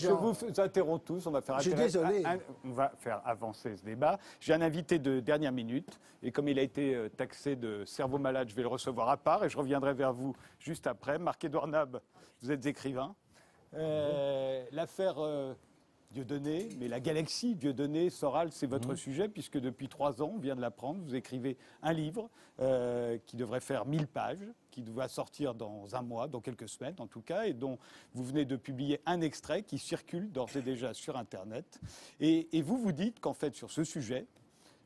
Je vous interromps tous. On va faire, on va faire avancer ce débat. J'ai un invité de dernière minute. Et comme il a été euh, taxé de cerveau malade, je vais le recevoir à part. Et je reviendrai vers vous juste après. Marc-Edouard Nab, vous êtes écrivain. Euh, l'affaire. Euh, Dieu donné, mais la galaxie Dieu donné, Soral, c'est votre mhm. sujet, puisque depuis trois ans, on vient de l'apprendre, vous écrivez un livre euh, qui devrait faire 1000 pages, qui doit sortir dans un mois, dans quelques semaines en tout cas, et dont vous venez de publier un extrait qui circule d'ores et déjà sur Internet. et vous vous dites qu'en fait, sur ce sujet,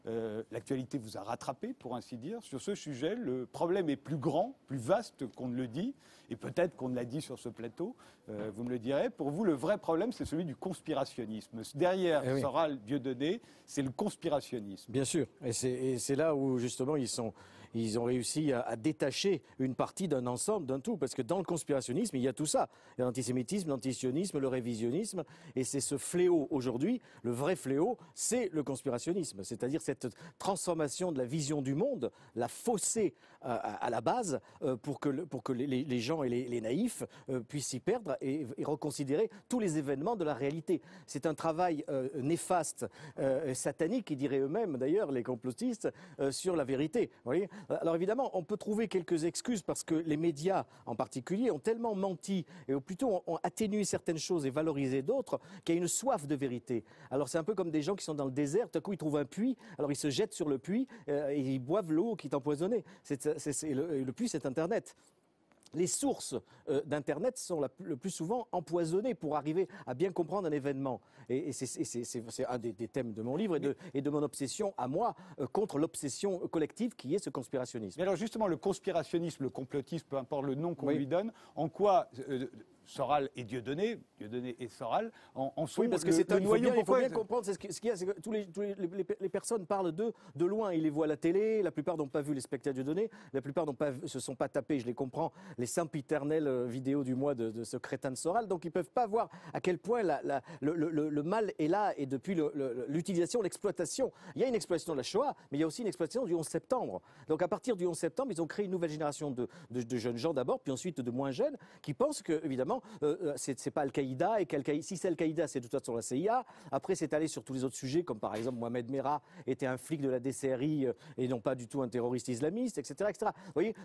euh, l'actualité vous a rattrapé, pour ainsi dire. Sur ce sujet, le problème est plus grand, plus vaste qu'on ne le dit, et peut-être qu'on ne l'a dit sur ce plateau, euh, vous me le direz. Pour vous, le vrai problème, c'est celui du conspirationnisme. Derrière eh le Soral Dieudonné, c'est le conspirationnisme. Bien sûr, et c'est là où justement ils sont ils ont réussi à, détacher une partie d'un ensemble, d'un tout. Parce que dans le conspirationnisme, il y a tout ça. l'antisémitisme, l'antisionisme, le révisionnisme. Et c'est ce fléau aujourd'hui, le vrai fléau, c'est le conspirationnisme. C'est-à-dire cette transformation de la vision du monde, la fausser euh, à, la base euh, pour que, pour que les, gens et les, naïfs euh, puissent s'y perdre et, reconsidérer tous les événements de la réalité. C'est un travail néfaste, satanique, qui dirait eux-mêmes d'ailleurs les complotistes, sur la vérité. Vous voyez euh, alors évidemment, on peut trouver quelques excuses parce que les médias en particulier ont tellement menti et plutôt ont atténué certaines choses et valorisé d'autres qu'il y a une soif de vérité. Alors c'est un peu comme des gens qui sont dans le désert, tout à coup ils trouvent un puits, alors ils se jettent sur le puits euh, et ils boivent l'eau qui est empoisonnée. le puits c'est Internet les sources euh, d'Internet sont le plus souvent empoisonnées pour arriver à bien comprendre un événement. Et, c'est un des, thèmes de mon livre et de, mon obsession à moi euh, contre l'obsession collective qui est ce conspirationnisme. Mais alors justement, le conspirationnisme, le complotisme, peu importe le nom qu'on lui donne, en quoi euh, Soral et Dieudonné, Dieudonné et Soral, en, en oui, parce que c'est un noyau. Il faut bien, comprendre, c'est ce, qu'il y a, c'est que tous les, personnes parlent d'eux de loin, ils les voient à la télé, la plupart n'ont pas vu les spectacles Dieudonné, la plupart n'ont pas se sont pas tapés, je les comprends, les sempiternelles euh, vidéos du mois de, ce crétin de Soral, donc ils peuvent pas voir à quel point le, mal est là, et depuis l'utilisation, l'exploitation. Il y a une exploitation de la Shoah, mais il y a aussi une exploitation du 11 septembre. Donc à partir du 11 septembre, ils ont créé une nouvelle génération de, de jeunes gens d'abord, puis ensuite de moins jeunes, qui pensent que, évidemment, euh, euh, c'est pas Al-Qaïda. Et si c'est Al-Qaïda, c'est de toute façon la CIA. Après, c'est allé sur tous les autres sujets, comme par exemple Mohamed Merah était un flic de la DCRI euh, et non pas du tout un terroriste islamiste, etc.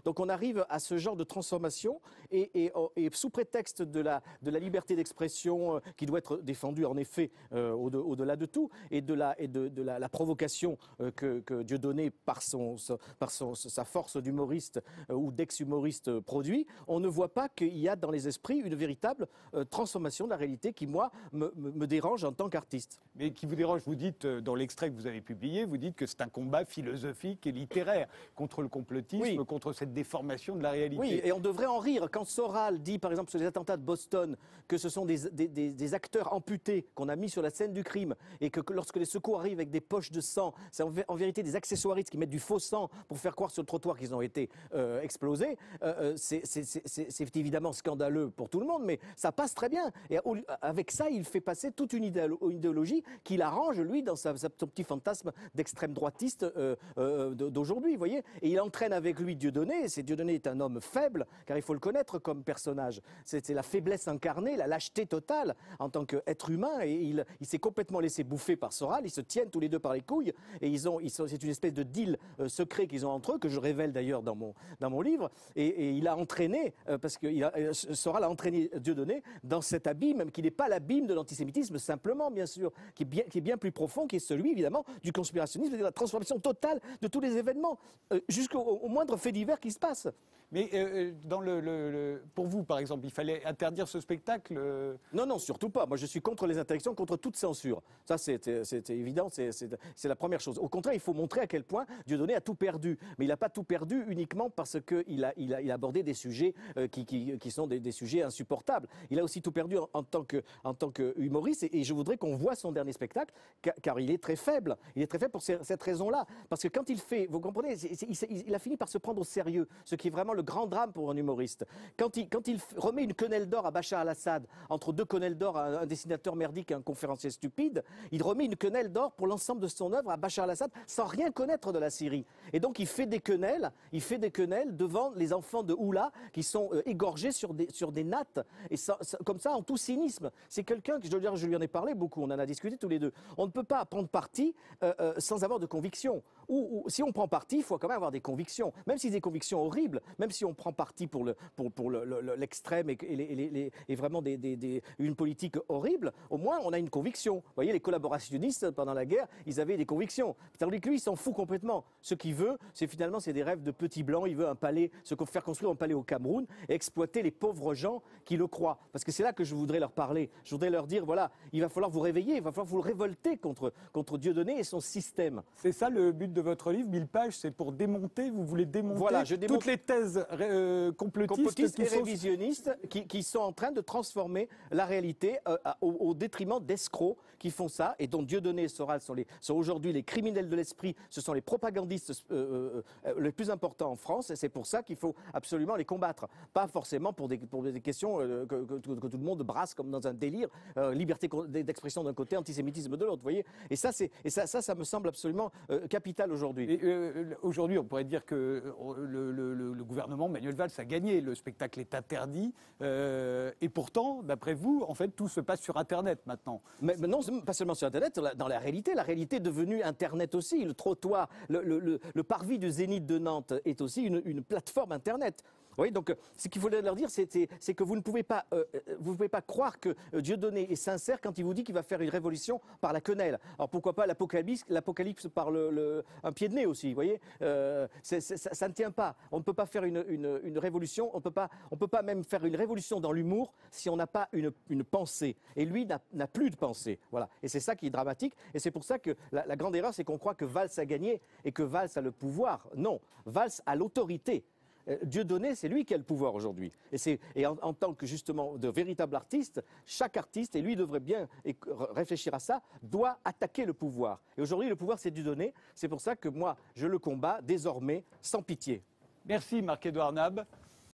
Donc on arrive à ce genre de transformation et, sous prétexte de la, liberté d'expression qui doit être défendue en effet au-delà de, tout et de la, et de, la, provocation que, Dieu donnait par, sa force d'humoriste ou d'ex-humoriste produit, on ne voit pas qu'il y a dans les esprits une véritable euh, transformation de la réalité qui, moi, me, dérange en tant qu'artiste. Mais qui vous dérange, vous dites, euh, dans l'extrait que vous avez publié, vous dites que c'est un combat philosophique et littéraire contre le complotisme, contre cette déformation de la réalité. Oui, et on devrait en rire. Quand Soral dit, par exemple, sur les attentats de Boston, que ce sont des, acteurs amputés qu'on a mis sur la scène du crime, et que, lorsque les secours arrivent avec des poches de sang, c'est en, vérité des accessoiristes qui mettent du faux sang pour faire croire sur le trottoir qu'ils ont été euh, explosés, c'est évidemment scandaleux pour tout le monde monde, mais ça passe très bien. Et avec ça, il fait passer toute une idéologie qu'il arrange, lui, dans sa, son petit fantasme d'extrême droitiste euh, euh, d'aujourd'hui, vous voyez. Et il entraîne avec lui Dieudonné. Et Dieudonné est un homme faible, car il faut le connaître comme personnage. C'est la faiblesse incarnée, la lâcheté totale en tant qu'être humain. Et il, s'est complètement laissé bouffer par Soral. Ils se tiennent tous les deux par les couilles. Et ils ont, ils c'est une espèce de deal euh, secret qu'ils ont entre eux, que je révèle d'ailleurs dans mon, dans mon livre. Et, il a entraîné, parce que il a, Soral a entraîné Dieu donné, dans cet abîme, qui n'est pas l'abîme de l'antisémitisme simplement, bien sûr, qui est bien, plus profond, qui est celui, évidemment, du conspirationnisme, de la transformation totale de tous les événements, euh, jusqu'au moindre fait divers qui se passe. Mais euh, euh, dans le, pour vous, par exemple, il fallait interdire ce spectacle euh, Non, non, surtout pas. Moi, je suis contre les interdictions, contre toute censure. Ça, c'est évident, c'est la première chose. Au contraire, il faut montrer à quel point Dieudonné a tout perdu. Mais il n'a pas tout perdu uniquement parce qu'il a, il a, il abordé des sujets qui, sont des, sujets insupportables. Il a aussi tout perdu en, tant que, en tant que humoriste. Et, je voudrais qu'on voit son dernier spectacle, car, il est très faible. Il est très faible pour cette raison-là. Parce que quand il fait, vous comprenez, il, il a fini par se prendre au sérieux, ce qui est vraiment le grand drame pour un humoriste. Quand il, remet une quenelle d'or à Bachar al-Assad, entre deux quenelles d'or à un dessinateur merdique et un conférencier stupide, il remet une quenelle d'or pour l'ensemble de son œuvre à Bachar al-Assad sans rien connaître de la Syrie. Et donc il fait des quenelles, il fait des quenelles devant les enfants de Oula qui sont euh, égorgés sur des, nattes, et comme ça en tout cynisme. C'est quelqu'un que je, je lui en ai parlé beaucoup, on en a discuté tous les deux. On ne peut pas prendre parti euh, euh, sans avoir de conviction. Ou si on prend parti, il faut quand même avoir des convictions, même si des convictions horribles, même si on prend parti pour le pour, l'extrême et, vraiment des, une politique horrible, au moins on a une conviction. Vous voyez, les collaborationnistes pendant la guerre, ils avaient des convictions. Tandis que lui, il s'en fout complètement. Ce qu'il veut, c'est finalement c'est des rêves de petits blancs. Il veut un palais, se faire construire un palais au Cameroun et exploiter les pauvres gens qui le croient. Parce que c'est là que je voudrais leur parler. Je voudrais leur dire voilà, il va falloir vous réveiller, il va falloir vous révolter contre contre Dieudonné et son système. C'est ça le but de votre livre, 1000 pages, c'est pour démonter, vous voulez démonter toutes les thèses euh, complotistes, qui et sont... révisionnistes qui, sont en train de transformer la réalité euh, au, détriment d'escrocs qui font ça et dont Dieudonné et Soral sont, sont aujourd'hui les criminels de l'esprit, ce sont les propagandistes euh, les plus importants en France et c'est pour ça qu'il faut absolument les combattre. Pas forcément pour des, pour des questions que, tout le monde brasse comme dans un délire, liberté d'expression d'un côté, antisémitisme de l'autre, vous voyez. Et ça, c'est, et ça, ça, ça me semble absolument capital aujourd'hui. Euh, aujourd'hui, on pourrait dire que euh, le, gouvernement, Manuel Valls, a gagné. Le spectacle est interdit. Euh, et pourtant, d'après vous, en fait, tout se passe sur Internet maintenant. Mais, non, pas seulement sur Internet, dans la réalité. La réalité est devenue Internet aussi. Le trottoir, le, parvis du Zénith de Nantes est aussi une plateforme Internet. Oui, donc euh, ce qu'il voulait leur dire, c'est que vous ne pouvez pas, euh, euh, croire que Dieu donné est sincère quand il vous dit qu'il va faire une révolution par la quenelle. Alors pourquoi pas l'apocalypse, l'apocalypse par un pied de nez aussi, voyez ça, ne tient pas. On ne peut pas faire une, révolution, on ne peut pas même faire une révolution dans l'humour si on n'a pas une, pensée. Et lui n'a plus de pensée. Voilà. Et c'est ça qui est dramatique. Et c'est pour ça que la grande erreur, c'est qu'on croit que Valls a gagné et que Valls a le pouvoir. Non, Valls a l'autorité. Euh, Dieu donné, c'est lui qui a le pouvoir aujourd'hui. Et, en, tant que justement de véritable artiste, chaque artiste, et lui devrait bien réfléchir à ça, doit attaquer le pouvoir. Et aujourd'hui, le pouvoir, c'est Dieu donné. C'est pour ça que moi, je le combats désormais sans pitié. Merci Marc-Edouard Nab.